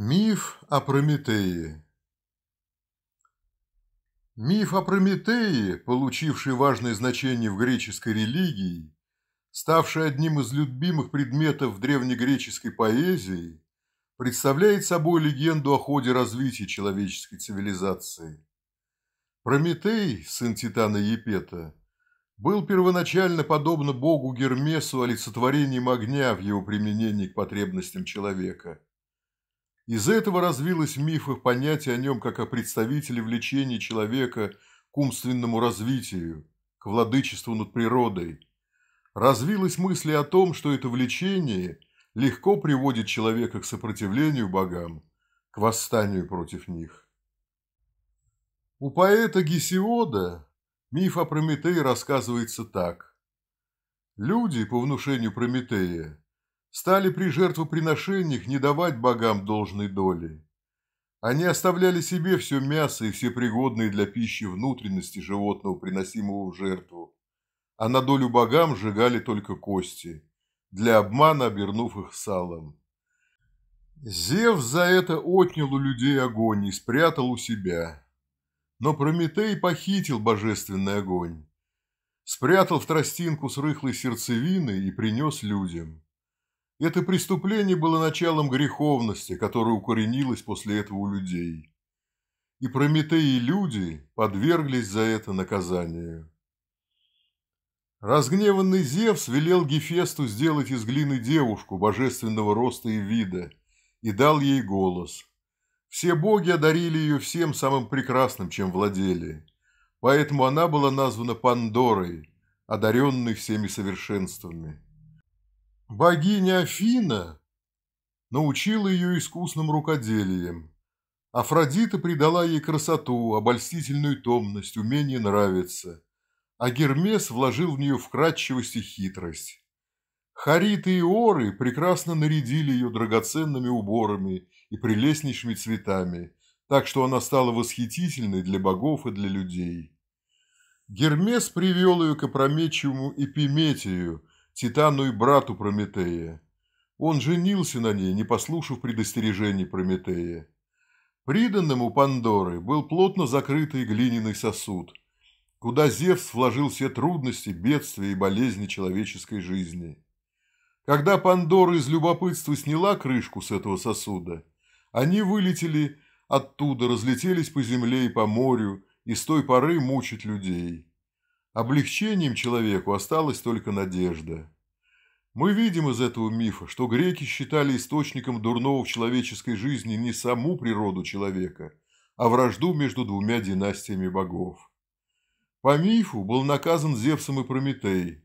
Миф о Прометее Миф о Прометее, получивший важное значение в греческой религии, ставший одним из любимых предметов в древнегреческой поэзии, представляет собой легенду о ходе развития человеческой цивилизации. Прометей, сын Титана Епета, был первоначально подобно богу Гермесу олицетворением огня в его применении к потребностям человека – из за этого развилось миф и понятие о нем как о представителе влечения человека к умственному развитию, к владычеству над природой. Развилась мысль о том, что это влечение легко приводит человека к сопротивлению богам, к восстанию против них. У поэта Гесиода миф о Прометее рассказывается так. Люди, по внушению Прометея, стали при жертвоприношениях не давать богам должной доли. Они оставляли себе все мясо и все пригодные для пищи внутренности животного, приносимого в жертву, а на долю богам сжигали только кости, для обмана обернув их салом. Зев за это отнял у людей огонь и спрятал у себя. Но Прометей похитил божественный огонь, спрятал в тростинку с рыхлой сердцевиной и принес людям. Это преступление было началом греховности, которая укоренилась после этого у людей. И Прометей и люди подверглись за это наказанию. Разгневанный Зевс велел Гефесту сделать из глины девушку божественного роста и вида и дал ей голос. Все боги одарили ее всем самым прекрасным, чем владели, поэтому она была названа Пандорой, одаренной всеми совершенствами. Богиня Афина научила ее искусным рукоделием. Афродита придала ей красоту, обольстительную томность, умение нравиться, а Гермес вложил в нее вкрадчивость и хитрость. Хариты и Оры прекрасно нарядили ее драгоценными уборами и прелестнейшими цветами, так что она стала восхитительной для богов и для людей. Гермес привел ее к опрометчивому Эпиметию – Титану и брату Прометея. Он женился на ней, не послушав предостережений Прометея. Приданным у Пандоры был плотно закрытый глиняный сосуд, куда Зевс вложил все трудности, бедствия и болезни человеческой жизни. Когда Пандора из любопытства сняла крышку с этого сосуда, они вылетели оттуда, разлетелись по земле и по морю, и с той поры мучат людей. Облегчением человеку осталась только надежда. Мы видим из этого мифа, что греки считали источником дурного в человеческой жизни не саму природу человека, а вражду между двумя династиями богов. По мифу был наказан Зевсом и Прометей.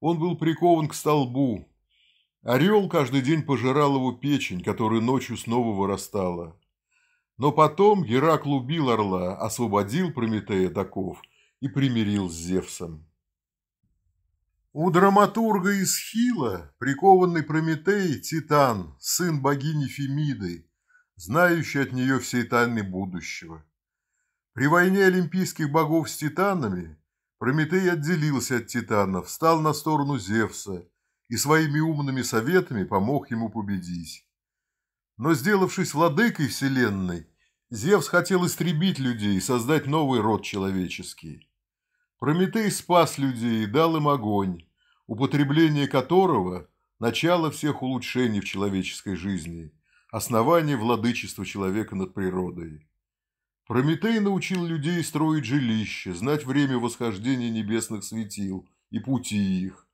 Он был прикован к столбу. Орел каждый день пожирал его печень, которая ночью снова вырастала. Но потом Геракл убил орла, освободил Прометея таков – и примирил с Зевсом. У драматурга Исхила прикованный Прометей – Титан, сын богини Фемиды, знающий от нее все тайны будущего. При войне олимпийских богов с титанами Прометей отделился от титанов, встал на сторону Зевса и своими умными советами помог ему победить. Но, сделавшись владыкой вселенной, Зевс хотел истребить людей и создать новый род человеческий. Прометей спас людей и дал им огонь, употребление которого – начало всех улучшений в человеческой жизни, основание владычества человека над природой. Прометей научил людей строить жилища, знать время восхождения небесных светил и пути их,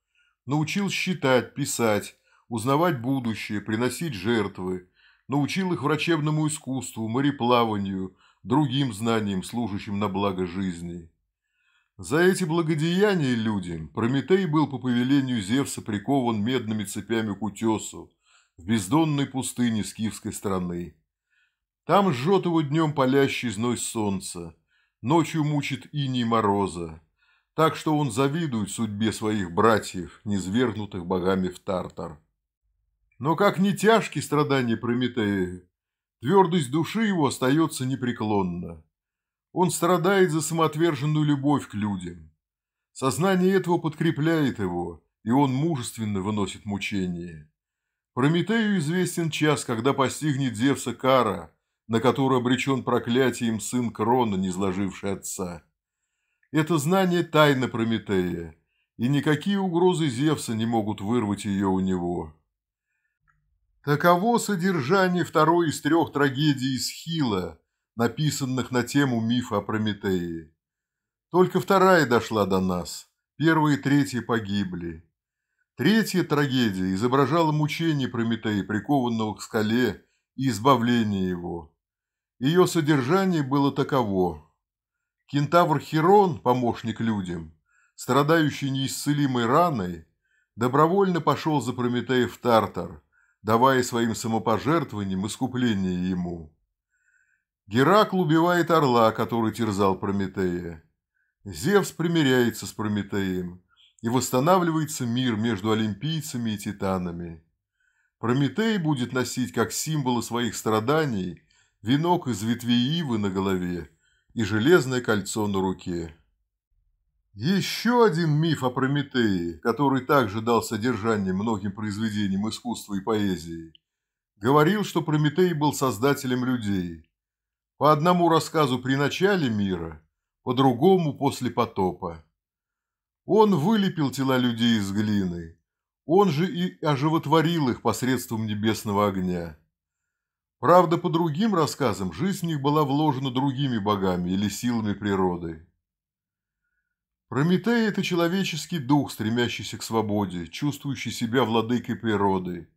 научил считать, писать, узнавать будущее, приносить жертвы, научил их врачебному искусству, мореплаванию, другим знаниям, служащим на благо жизни. За эти благодеяния людям Прометей был по повелению Зевса прикован медными цепями к утесу в бездонной пустыне скифской страны. Там жжет его днем палящий зной солнца, ночью мучит иней мороза, так что он завидует судьбе своих братьев, низвергнутых богами в Тартар. Но как не тяжкие страдания Прометея, твердость души его остается непреклонна. Он страдает за самоотверженную любовь к людям. Сознание этого подкрепляет его, и он мужественно выносит мучения. Прометею известен час, когда постигнет Зевса кара, на которую обречен проклятием сын Крона, низложивший отца. Это знание тайна Прометея, и никакие угрозы Зевса не могут вырвать ее у него. Таково содержание второй из трех трагедий Схила, написанных на тему мифа о Прометее. Только вторая дошла до нас, первые и третьи погибли. Третья трагедия изображала мучение Прометея, прикованного к скале, и избавление его. Ее содержание было таково. Кентавр Хирон, помощник людям, страдающий неисцелимой раной, добровольно пошел за Прометея в Тартар, давая своим самопожертвованием искупление ему. Геракл убивает орла, который терзал Прометея. Зевс примиряется с Прометеем, и восстанавливается мир между олимпийцами и титанами. Прометей будет носить как символы своих страданий венок из ветвей ивы на голове и железное кольцо на руке. Еще один миф о Прометее, который также дал содержание многим произведениям искусства и поэзии, говорил, что Прометей был создателем людей, по одному рассказу при начале мира, по другому после потопа. Он вылепил тела людей из глины, он же и оживотворил их посредством небесного огня. Правда, по другим рассказам, жизнь в них была вложена другими богами или силами природы. Прометей – это человеческий дух, стремящийся к свободе, чувствующий себя владыкой природы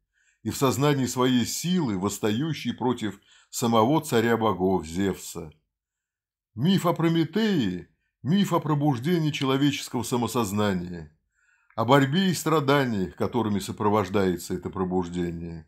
и в сознании своей силы, восстающий против самого царя богов Зевса. Миф о Прометее – миф о пробуждении человеческого самосознания, о борьбе и страданиях, которыми сопровождается это пробуждение.